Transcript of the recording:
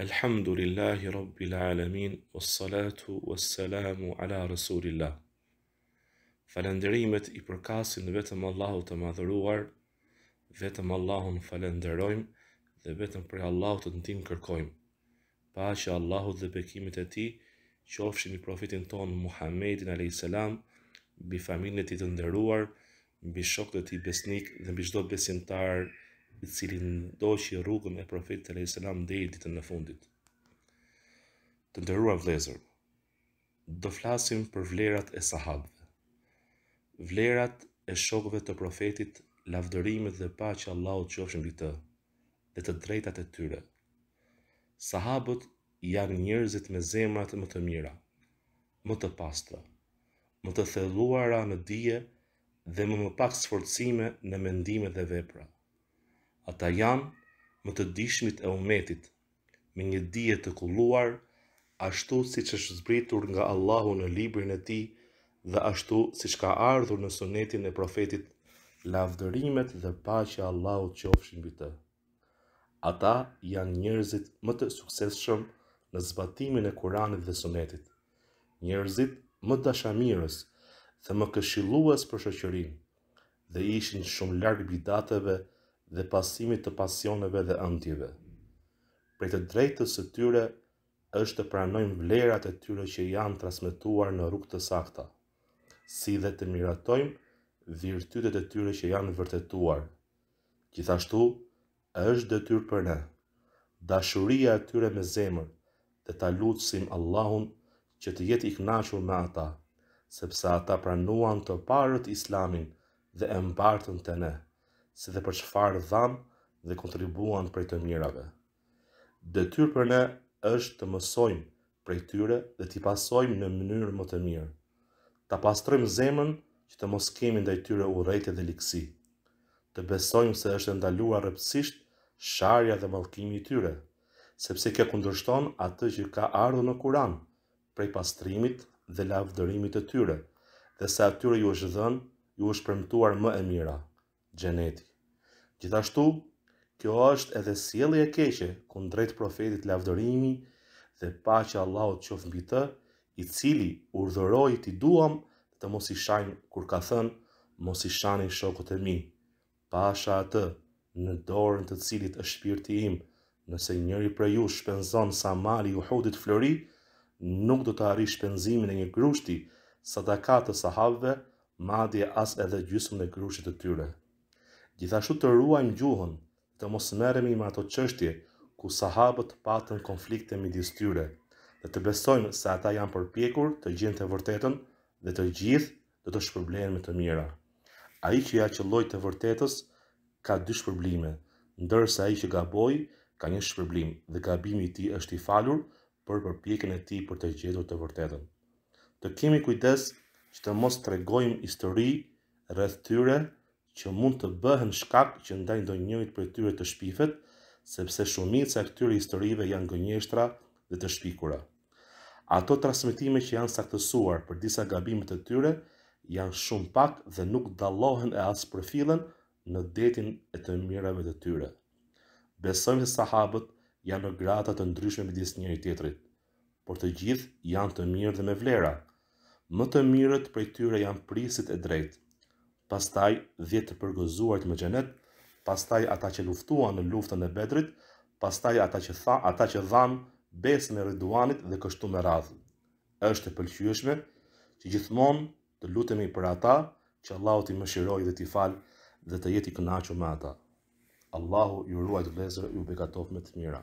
الحمد لله رب العالمين والصلاة والسلام على رسول الله فلندريمت vetëm بيتم الله تماذروار vetëm Allahun falenderojmë dhe vetëm për Allahut të ndim kërkojmë. Pa që Allahut dhe bekimet e ti, qofshin i profetin tonë Muhammedin a.s. bi familjet i të nderuar, bi shokët e ti besnik dhe bi shdo besimtar i cili ndoshi rrugën e profetit sallallahu alajhi deri ditën e fundit. Të nderuar vëllezër, do flasim për vlerat e sahabëve. Vlerat e shokëve të profetit, lavdërimet dhe paqja e Allahut qofshin mbi të dhe të drejtat e tyre. Sahabët janë njerëzit me zemrat më të mira, më të pastra, më të thelluara në dije dhe më, më pak sforcime në mendime dhe vepra ata janë më të dishmit e umetit, me një dije të kulluar, ashtu si që është zbritur nga Allahu në librin e ti, dhe ashtu si që ka ardhur në sunetin e profetit, lavdërimet dhe që Allahu që ofshin bitë. Ata janë njërzit më të sukseshëm në zbatimin e Kuranit dhe sunetit, njërzit më të shamirës dhe më këshiluas për shëqërin, dhe ishin shumë largë bidateve dhe pasimit të pasioneve dhe ëndive. Për të drejtës së tyre është të pranojmë vlerat e tyre që janë transmetuar në rrugë të sakta, si dhe të miratojmë virtytet e tyre që janë vërtetuar. Gjithashtu, është detyr për ne dashuria e tyre me zemër dhe ta lutsim Allahun që të jetë i kënaqur me ata, sepse ata pranuan të parët Islamin dhe e mbartën te ne se dhe për çfarë dham dhe kontribuan për të mirave. Detyrë për ne është të mësojmë për e tyre dhe t'i pasojmë në mënyrë më të mirë. Ta pastrojmë zemën që të mos kemi ndaj tyre u rejtë dhe likësi. Të besojmë se është ndaluar rëpsisht sharja dhe i tyre, sepse kjo kundërshton atë që ka ardhë në kuran, prej pastrimit dhe lavdërimit të tyre, dhe se atyre ju është dhenë, ju është përmtuar më e mira gjenetik. Gjithashtu, kjo është edhe sjellje e keqe kundrejt profetit lavdërimi dhe paqja Allahut qoftë mbi të, i cili urdhëroi ti duam të mos i shajnë kur ka thënë mos i shani shokët e mi, pasha atë në dorën të cilit është shpirti im, nëse njëri për ju shpenzon sa mali u hudit flori, nuk do të arri shpenzimin e një grushti sadaka të sahabve, madje as edhe gjysmën e grushtit të tyre. Gjithashtu të ruajmë gjuhën, të mos merremi me ato çështje ku sahabët patën konflikte midis tyre, dhe të besojmë se ata janë përpjekur të gjejnë të vërtetën dhe të gjithë do të shpërblehen me të mira. Ai që ja qelloi të vërtetës ka dy shpërblime, ndërsa ai që gaboi ka një shpërblim dhe gabimi i tij është i falur për përpjekjen e tij për të gjetur të vërtetën. Të kemi kujdes që të mos tregojmë histori rreth tyre që mund të bëhen shkak që ndaj ndo njërit për tyre të shpifet, sepse shumit se këtyre historive janë gënjeshtra dhe të shpikura. Ato transmitime që janë saktësuar për disa gabimet të tyre, janë shumë pak dhe nuk dallohen e asë për në detin e të mirave të tyre. Besojmë se sahabët janë në gratat të ndryshme për disë njëri tjetrit, por të gjithë janë të mirë dhe me vlera. Më të mirët për tyre janë prisit e drejtë, pastaj 10 të përgozuar të xhenet, pastaj ata që luftuan në luftën e Bedrit, pastaj ata që tha, ata që dhan besën e Ridwanit dhe kështu me radhë. Është e pëlqyeshme që gjithmonë të lutemi për ata që Allahu t'i mëshirojë dhe t'i falë dhe të jetë i kënaqur me ata. Allahu ju ruaj të vlezë ju bekatof me të mira.